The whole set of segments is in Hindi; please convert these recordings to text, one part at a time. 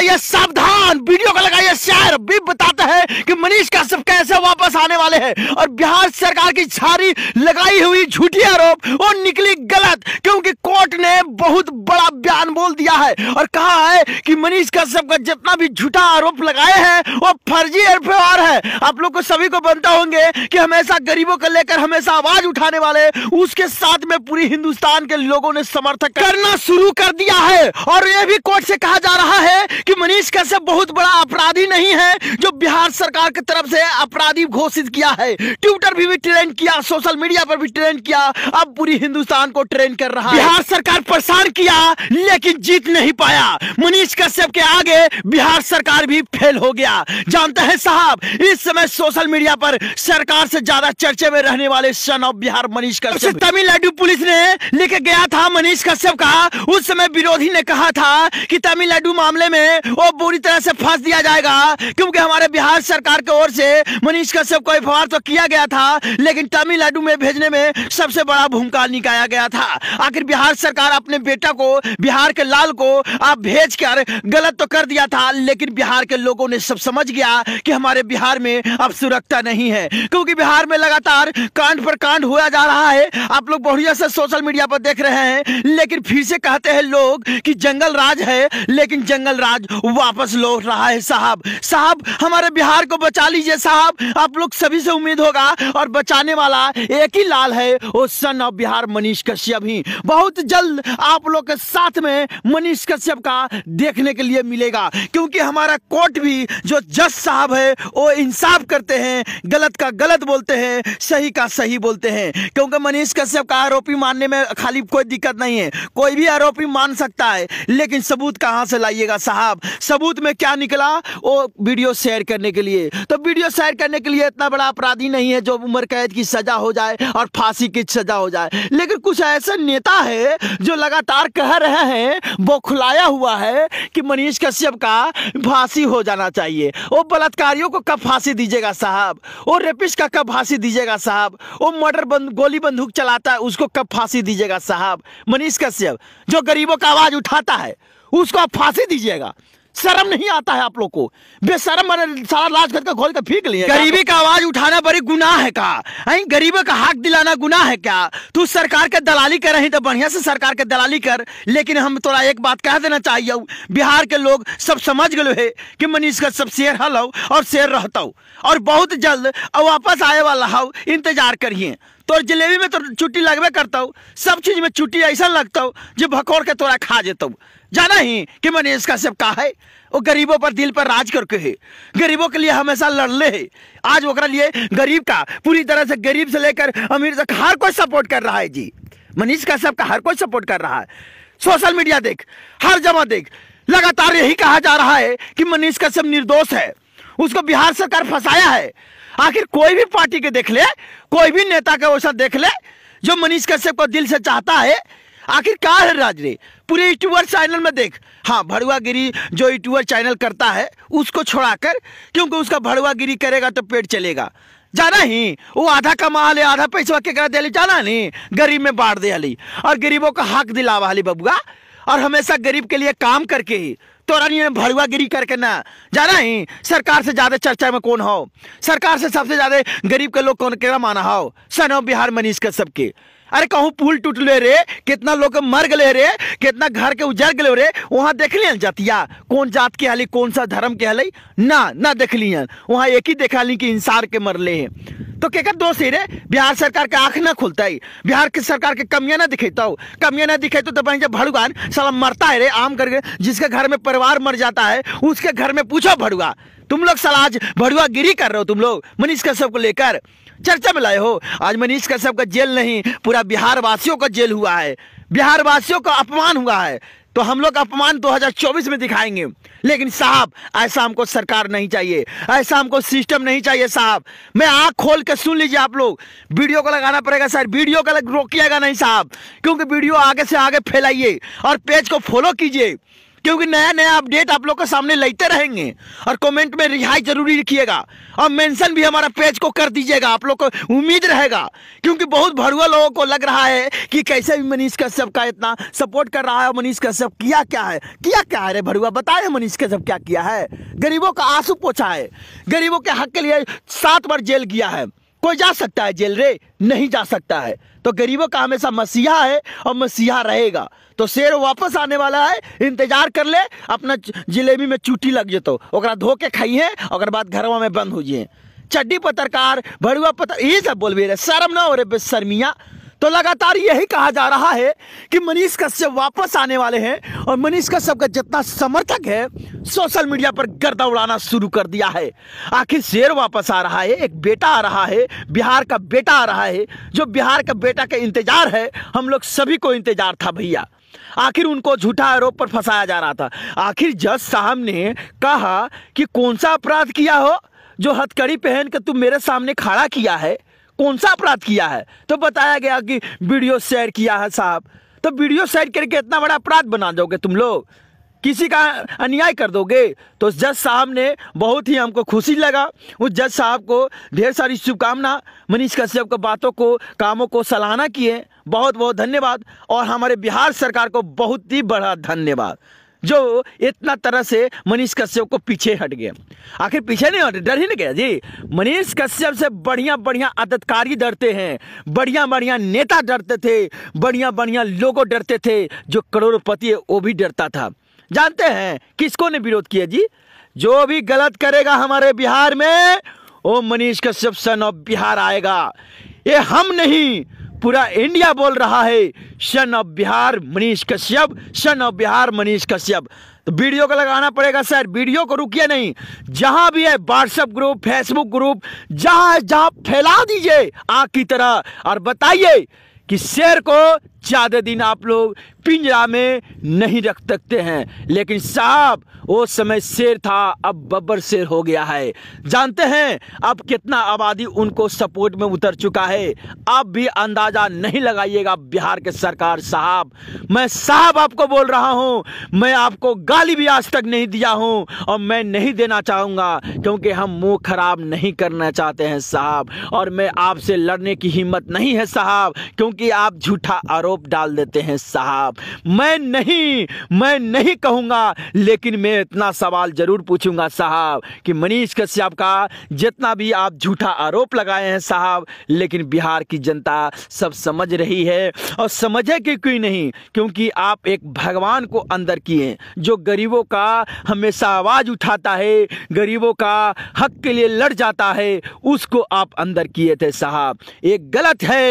लगाइए सावधान वीडियो को लगाइए शेयर भी बताते लगता है कि मनीष कश्यप कैसे वापस आने वाले हैं और बिहार सरकार की छारी लगाई हुई झूठी आरोप वो निकली गलत क्योंकि कोर्ट ने बहुत बड़ा बयान बोल दिया है और कहा है कि मनीष कश्यप का जितना भी झूठा आरोप लगाए हैं वो फर्जी एफआर है आप लोग को सभी को बनता होंगे कि हमेशा गरीबों को लेकर हमेशा आवाज उठाने वाले उसके साथ में पूरी हिंदुस्तान के लोगों ने समर्थक करना शुरू कर दिया है और यह भी कोर्ट से कहा जा रहा है कि मनीष कश्यप बहुत बड़ा अपराधी नहीं है जो बिहार बिहार सरकार की तरफ से अपराधी घोषित किया है ट्विटर भी, भी ट्रेंड किया सोशल मीडिया पर भी ट्रेंड किया अब पूरी हिंदुस्तान को ट्रेंड कर रहा है बिहार सरकार प्रसार किया लेकिन जीत नहीं पाया मनीष कश्यप के आगे बिहार सरकार भी फेल हो गया जानते हैं साहब इस समय सोशल मीडिया पर सरकार से ज्यादा चर्चे में रहने वाले son of Bihar Manish Kashyap Tamil Nadu police ने लिख गया था मनीष कश्यप का उस समय विरोधी ने कहा था कि तमिलनाडु मामले में वो बुरी तरह से फंस दिया जाएगा क्योंकि हमारे बिहार सरकार की ओर से मनीष कश्यप को एफआर तो किया गया था लेकिन तमिलनाडु में भेजने में सबसे बड़ा भूमिका निकाया गया था आखिर बिहार सरकार अपने बेटा को बिहार के लाल को आप भेज कर गलत तो कर दिया था लेकिन बिहार के लोगों ने सब समझ गया कि हमारे बिहार में अब सुरक्षा नहीं है क्योंकि बिहार में लगातार कांड पर कांड हुआ जा रहा है आप लोग बढ़िया से सोशल मीडिया पर देख रहे हैं लेकिन फिर से कहते हैं लोग कि जंगल राज है लेकिन जंगल राज वापस लौट रहा है साहब साहब हमारे बिहार को बचा लीजिए साहब आप लोग सभी से उम्मीद होगा और बचाने वाला एक ही लाल है वो सन ऑफ बिहार मनीष कश्यप ही बहुत जल्द आप लोग के साथ में मनीष कश्यप का देखने के लिए मिलेगा क्योंकि हमारा कोर्ट भी जो जज साहब है वो इंसाफ करते हैं गलत का गलत बोलते हैं सही का सही बोलते हैं क्योंकि मनीष कश्यप का आरोपी मानने में खाली कोई दिक्कत नहीं है कोई भी आरोपी मान सकता है लेकिन सबूत कहां से लाइएगा साहब सबूत में क्या निकला वो वीडियो शेयर कर करने के लिए तो वीडियो शेयर करने के लिए इतना बड़ा अपराधी नहीं है जो उम्र कैद की सजा हो जाए और फांसी की सजा हो जाए लेकिन कुछ ऐसे नेता है जो लगातार कह रहे हैं वो खुलाया हुआ है कि मनीष कश्यप का फांसी हो जाना चाहिए वो बलात्कारियों को कब फांसी दीजिएगा साहब वो रेपिस का कब फांसी दीजिएगा साहब वो मर्डर बंद गोली बंदूक चलाता है उसको कब फांसी दीजिएगा साहब मनीष कश्यप जो गरीबों का आवाज़ उठाता है उसको आप फांसी दीजिएगा शर्म नहीं आता है आप लोग को बेशरम सारा लाश घर का खोल के फेंक लिया गरीबी का आवाज उठाना बड़ी गुनाह है का आई गरीबों का हक दिलाना गुनाह है क्या तू सरकार के दलाली कर रही तो बढ़िया से सरकार के दलाली कर लेकिन हम तोरा एक बात कह देना चाहिए बिहार के लोग सब समझ गए है कि मनीष का सब शेर हल हो और शेर रहता हो और बहुत जल्द वापस आए वाला हो इंतजार करिए तो जलेबी में तो छुट्टी लगबे करता हो सब चीज में छुट्टी ऐसा लगता हो जो भकोड़ के तोरा खा जेता जाना ही कि मैंने इसका सब कहा है वो गरीबों पर दिल पर राज करके है गरीबों के लिए हमेशा लड़ ले है आज वो लिए गरीब का पूरी तरह से गरीब से लेकर अमीर तक हर कोई सपोर्ट कर रहा है जी मनीष का सबका हर कोई सपोर्ट कर रहा है सोशल मीडिया देख हर जगह देख लगातार यही कहा जा रहा है कि मनीष कश्यप निर्दोष है उसको बिहार सरकार फंसाया है आखिर कोई भी पार्टी के देख ले कोई भी नेता का वैसा देख ले जो मनीष कश्यप को दिल से चाहता है आखिर क्या है राजनीति पूरे यूट्यूबर चैनल में देख हाँ भड़ुआगिरी जो यूट्यूबर चैनल करता है उसको छोड़ाकर क्योंकि उसका भड़ुआगिरी करेगा तो पेट चलेगा जाना ही वो आधा कमा ले आधा पैसा करा दे जाना नहीं गरीब में बांट दे हली और गरीबों का हक दिलावा हली बबुआ और हमेशा गरीब के लिए काम करके ही तोरा नहीं भड़ुआ गिरी करके ना जाना ही सरकार से ज्यादा चर्चा में कौन हो सरकार से सबसे ज्यादा गरीब के लोग कौन के माना हो सन बिहार मनीष के सबके अरे कहूँ पुल टूट ले रे कितना लोग मर गए रे कितना घर के उजर गए रे वहाँ देख लिया जातिया कौन जात के हाली कौन सा धर्म के हाली ना ना देख लिया वहाँ एक ही देखा ली कि इंसार के मरले हैं तो केकर दोष रे बिहार सरकार के आंख ना खुलता बिहार की सरकार के कमियां ना दिखेता हो कमियां ना दिखे तो जब भड़ुआन साला मरता है रे आम करके जिसके घर में परिवार मर जाता है उसके घर में पूछो भड़ुआ तुम लोग साला आज भड़ुआ गिरी कर रहे हो तुम लोग मनीष कश्यप को लेकर चर्चा में लाए हो आज मनीष कश्यप का जेल नहीं पूरा बिहार वासियों का जेल हुआ है बिहार वासियों का अपमान हुआ है तो हम लोग अपमान 2024 में दिखाएंगे लेकिन साहब ऐसा हमको सरकार नहीं चाहिए ऐसा हमको सिस्टम नहीं चाहिए साहब मैं आँख खोल के सुन लीजिए आप लोग वीडियो को लगाना पड़ेगा सर वीडियो का रोकिएगा नहीं साहब क्योंकि वीडियो आगे से आगे फैलाइए और पेज को फॉलो कीजिए क्योंकि नया नया अपडेट आप लोग के सामने लेते रहेंगे और कमेंट में रिहाई जरूरी लिखिएगा और मेंशन भी हमारा पेज को कर दीजिएगा आप लोग को उम्मीद रहेगा क्योंकि बहुत भरुआ लोगों को लग रहा है कि कैसे भी मनीष कश्यप का इतना सपोर्ट कर रहा है मनीष कश्यप किया क्या है किया क्या है रे भरुआ बताए मनीष कश्यप क्या किया है गरीबों का आंसू पोछा है गरीबों के हक के लिए सात बार जेल किया है कोई जा सकता है जेल रे नहीं जा सकता है तो गरीबों का हमेशा मसीहा है और मसीहा रहेगा तो शेर वापस आने वाला है इंतजार कर ले अपना जिलेबी में चूटी लग जातो ओकरा धो के खाइए और बाद घरवा में बंद हो जाइए चड्डी पत्रकार भड़ुआ पत्र ये सब बोल भी रहे शर्म ना हो रहे बेशर्मिया तो लगातार यही कहा जा रहा है कि मनीष कश्यप वापस आने वाले हैं और मनीष कश्यप का जितना समर्थक है सोशल मीडिया पर गर्दा उड़ाना शुरू कर दिया है आखिर शेर वापस आ रहा है एक बेटा आ रहा है बिहार का बेटा आ रहा है जो बिहार का बेटा का इंतजार है हम लोग सभी को इंतजार था भैया आखिर उनको झूठा आरोप पर फंसाया जा रहा था आखिर जज साहब ने कहा कि कौन सा अपराध किया हो जो हथकड़ी पहन कर तुम मेरे सामने खड़ा किया है कौन सा अपराध किया है तो बताया गया कि वीडियो शेयर किया है साहब तो वीडियो शेयर करके इतना बड़ा अपराध बना दोगे तुम लोग किसी का अन्याय कर दोगे तो जज साहब ने बहुत ही हमको खुशी लगा उस जज साहब को ढेर सारी शुभकामना मनीष कश्यप के बातों को कामों को सराहना किए बहुत बहुत धन्यवाद और हमारे बिहार सरकार को बहुत ही बड़ा धन्यवाद जो इतना तरह से मनीष कश्यप को पीछे हट गया आखिर पीछे नहीं हटे डर ही नहीं गया जी मनीष कश्यप से बढ़िया बढ़िया आदतकारी डरते हैं बढ़िया बढ़िया नेता डरते थे बढ़िया बढ़िया लोगों डरते थे जो करोड़पति है वो भी डरता था जानते हैं किसको ने विरोध किया जी जो भी गलत करेगा हमारे बिहार में वो मनीष कश्यप सन ऑफ बिहार आएगा ये हम नहीं पूरा इंडिया बोल रहा है son of Bihar Manish Kashyap son of Bihar Manish Kashyap तो वीडियो को लगाना पड़ेगा सर वीडियो को रुकिए नहीं जहां भी है व्हाट्सएप ग्रुप फेसबुक ग्रुप जहां जहां फैला दीजिए आग की तरह और बताइए कि शेर को ज़्यादा दिन आप लोग पिंजरा में नहीं रख सकते हैं लेकिन साहब वो समय शेर था अब बब्बर शेर हो गया है जानते हैं अब कितना आबादी उनको सपोर्ट में उतर चुका है आप भी अंदाज़ा नहीं लगाइएगा बिहार के सरकार साहब मैं साहब आपको बोल रहा हूँ मैं आपको गाली भी आज तक नहीं दिया हूँ और मैं नहीं देना चाहूँगा क्योंकि हम मुंह खराब नहीं करना चाहते हैं साहब और मैं आपसे लड़ने की हिम्मत नहीं है साहब क्योंकि आप झूठा आरोप आरोप डाल देते हैं साहब मैं नहीं मैं नहीं कहूँगा लेकिन मैं इतना सवाल जरूर पूछूंगा साहब कि मनीष कश्यप का जितना भी आप झूठा आरोप लगाए हैं साहब लेकिन बिहार की जनता सब समझ रही है और समझे कि क्यों नहीं क्योंकि आप एक भगवान को अंदर किए जो गरीबों का हमेशा आवाज़ उठाता है गरीबों का हक के लिए लड़ जाता है उसको आप अंदर किए थे साहब एक गलत है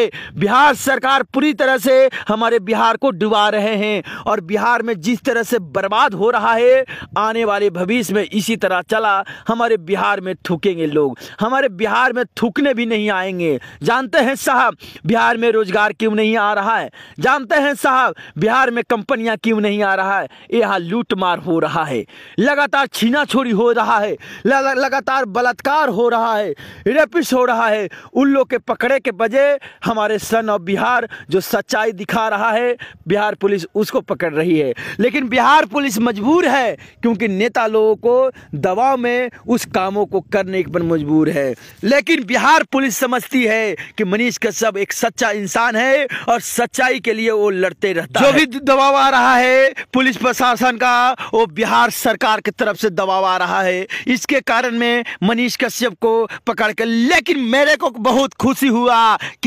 बिहार सरकार पूरी तरह से हमारे बिहार को डुबा रहे हैं और बिहार में जिस तरह से बर्बाद हो रहा है आने वाले भविष्य में इसी तरह चला हमारे बिहार में थूकेंगे लोग हमारे बिहार में थूकने भी नहीं आएंगे जानते हैं साहब बिहार में रोजगार क्यों नहीं आ रहा है जानते हैं साहब बिहार में कंपनियां क्यों नहीं आ रहा है यहाँ लूटमार हो रहा है लगातार छीना छोरी हो रहा है लगातार बलात्कार हो रहा है रेपिस हो रहा है उन लोग के पकड़े के बजे हमारे सन ऑफ बिहार जो सच्चाई दिखा रहा है बिहार पुलिस उसको पकड़ रही है लेकिन बिहार पुलिस मजबूर है क्योंकि नेता लोगों को दबाव में उस कामों को करने पर मजबूर है लेकिन बिहार पुलिस समझती है कि मनीष कश्यप एक सच्चा इंसान है और सच्चाई के लिए वो लड़ते रहता जो भी दबाव आ रहा है पुलिस प्रशासन का वो बिहार सरकार की तरफ से दबाव आ रहा है इसके कारण में मनीष कश्यप को पकड़ कर लेकिन मेरे को बहुत खुशी हुआ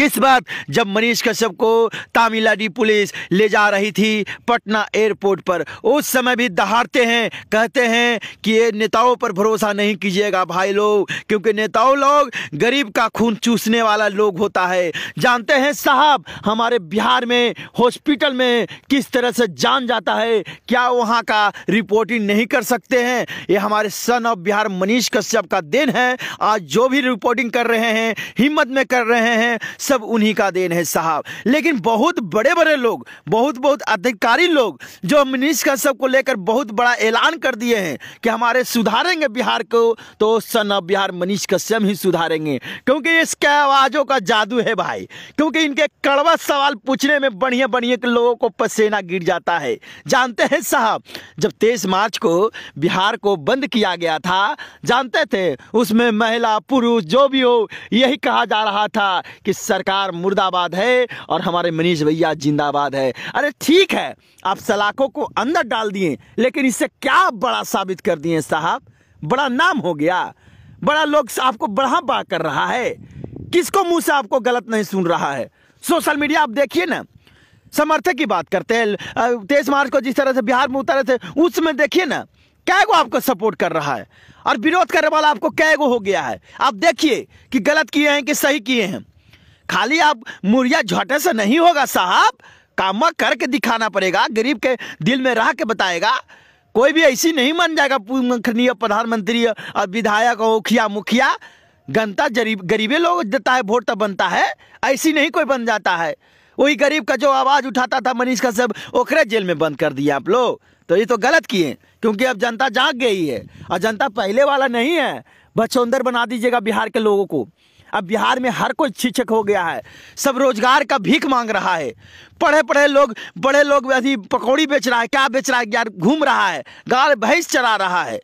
किस बात जब मनीष कश्यप को तामिल पीलाडी पुलिस ले जा रही थी पटना एयरपोर्ट पर उस समय भी दहाड़ते हैं कहते हैं कि ये नेताओं पर भरोसा नहीं कीजिएगा भाई लोग क्योंकि नेताओं लोग गरीब का खून चूसने वाला लोग होता है जानते हैं साहब हमारे बिहार में हॉस्पिटल में किस तरह से जान जाता है क्या वहाँ का रिपोर्टिंग नहीं कर सकते हैं ये हमारे सन ऑफ बिहार मनीष कश्यप का देन है आज जो भी रिपोर्टिंग कर रहे हैं हिम्मत में कर रहे हैं सब उन्हीं का देन है साहब लेकिन बहुत बड़े बड़े लोग बहुत बहुत अधिकारी लोग जो मनीष कश्यप को लेकर बहुत बड़ा ऐलान कर दिए हैं कि हमारे सुधारेंगे बिहार को तो सन ऑफ बिहार मनीष कश्यप ही सुधारेंगे क्योंकि इसके आवाज़ों का जादू है भाई क्योंकि इनके कड़वा सवाल पूछने में बढ़िया बढ़िया के लोगों को पसीना गिर जाता है जानते हैं साहब जब तेईस मार्च को बिहार को बंद किया गया था जानते थे उसमें महिला पुरुष जो भी हो यही कहा जा रहा था कि सरकार मुर्दाबाद है और हमारे मनीष भैया इंडिया जिंदाबाद है अरे ठीक है आप सलाखों को अंदर डाल दिए लेकिन इससे क्या बड़ा साबित कर दिए साहब बड़ा नाम हो गया बड़ा लोग आपको बढ़ा बा कर रहा है किसको मुंह से आपको गलत नहीं सुन रहा है सोशल मीडिया आप देखिए ना समर्थक की बात करते हैं तेईस मार्च को जिस तरह से बिहार में उतरे थे उसमें देखिए ना कै गो आपको सपोर्ट कर रहा है और विरोध करने वाला आपको कै गो हो गया है आप देखिए कि गलत किए हैं कि सही किए हैं खाली आप मुरिया झोटे से नहीं होगा साहब कामा करके दिखाना पड़ेगा गरीब के दिल में रह के बताएगा कोई भी ऐसी नहीं मान जाएगा खनीय प्रधानमंत्री और विधायक और मुखिया मुखिया गनता गरीब गरीबे लोग देता है वोट तब तो बनता है ऐसी नहीं कोई बन जाता है वही गरीब का जो आवाज़ उठाता था मनीष का सब ओखरे जेल में बंद कर दिया आप लोग तो ये तो गलत किए क्योंकि अब जनता जाग गई है और जनता पहले वाला नहीं है बछौंदर बना दीजिएगा बिहार के लोगों को अब बिहार में हर कोई शिक्षक हो गया है सब रोजगार का भीख मांग रहा है पढ़े पढ़े लोग बड़े लोग अभी पकौड़ी बेच रहा है क्या बेच रहा है यार घूम रहा है गाल भैंस चरा रहा है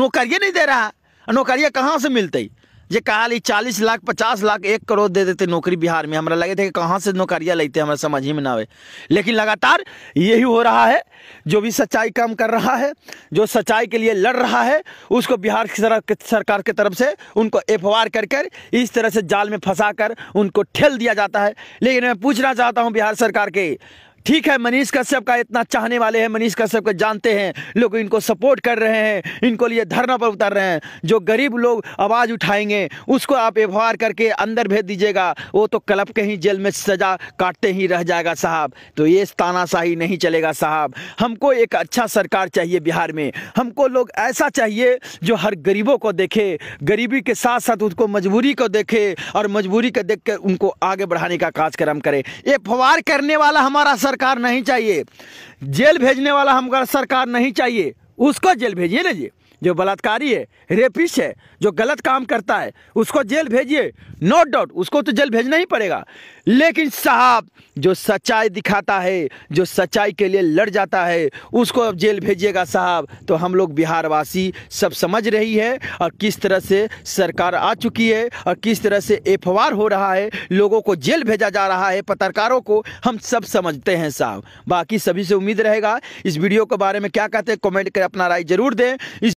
नौकरिया नहीं दे रहा नौकरिया कहाँ से मिलते जे कहा चालीस लाख पचास लाख एक करोड़ दे देते नौकरी बिहार में हमारा लगे थे कि कहाँ से नौकरियाँ लेते हमारे समझ ही में ना आवे लेकिन लगातार यही हो रहा है जो भी सच्चाई काम कर रहा है जो सच्चाई के लिए लड़ रहा है उसको बिहार की सरकार की तरफ से उनको एफ कर कर इस तरह से जाल में फंसा कर उनको ठेल दिया जाता है लेकिन मैं पूछना चाहता हूँ बिहार सरकार के ठीक है मनीष कश्यप का इतना चाहने वाले हैं मनीष कश्यप को जानते हैं लोग इनको सपोर्ट कर रहे हैं इनको लिए धरना पर उतर रहे हैं जो गरीब लोग आवाज़ उठाएंगे उसको आप व्यवहार करके अंदर भेज दीजिएगा वो तो क्लब के ही जेल में सजा काटते ही रह जाएगा साहब तो ये तानाशाही नहीं चलेगा साहब हमको एक अच्छा सरकार चाहिए बिहार में हमको लोग ऐसा चाहिए जो हर गरीबों को देखे गरीबी के साथ साथ उसको मजबूरी को देखे और मजबूरी को देख कर उनको आगे बढ़ाने का कार्यक्रम करे फवार करने वाला हमारा सरकार सरकार नहीं चाहिए जेल भेजने वाला हमारा सरकार नहीं चाहिए उसको जेल भेजिए लीजिए जो बलात्कारी है रेपिस्ट है जो गलत काम करता है उसको जेल भेजिए नो डाउट उसको तो जेल भेजना ही पड़ेगा लेकिन साहब जो सच्चाई दिखाता है जो सच्चाई के लिए लड़ जाता है उसको अब जेल भेजिएगा साहब तो हम लोग बिहारवासी सब समझ रही है और किस तरह से सरकार आ चुकी है और किस तरह से एफ हो रहा है लोगों को जेल भेजा जा रहा है पत्रकारों को हम सब समझते हैं साहब बाकी सभी से उम्मीद रहेगा इस वीडियो के बारे में क्या कहते हैं कॉमेंट कर अपना राय जरूर दें इस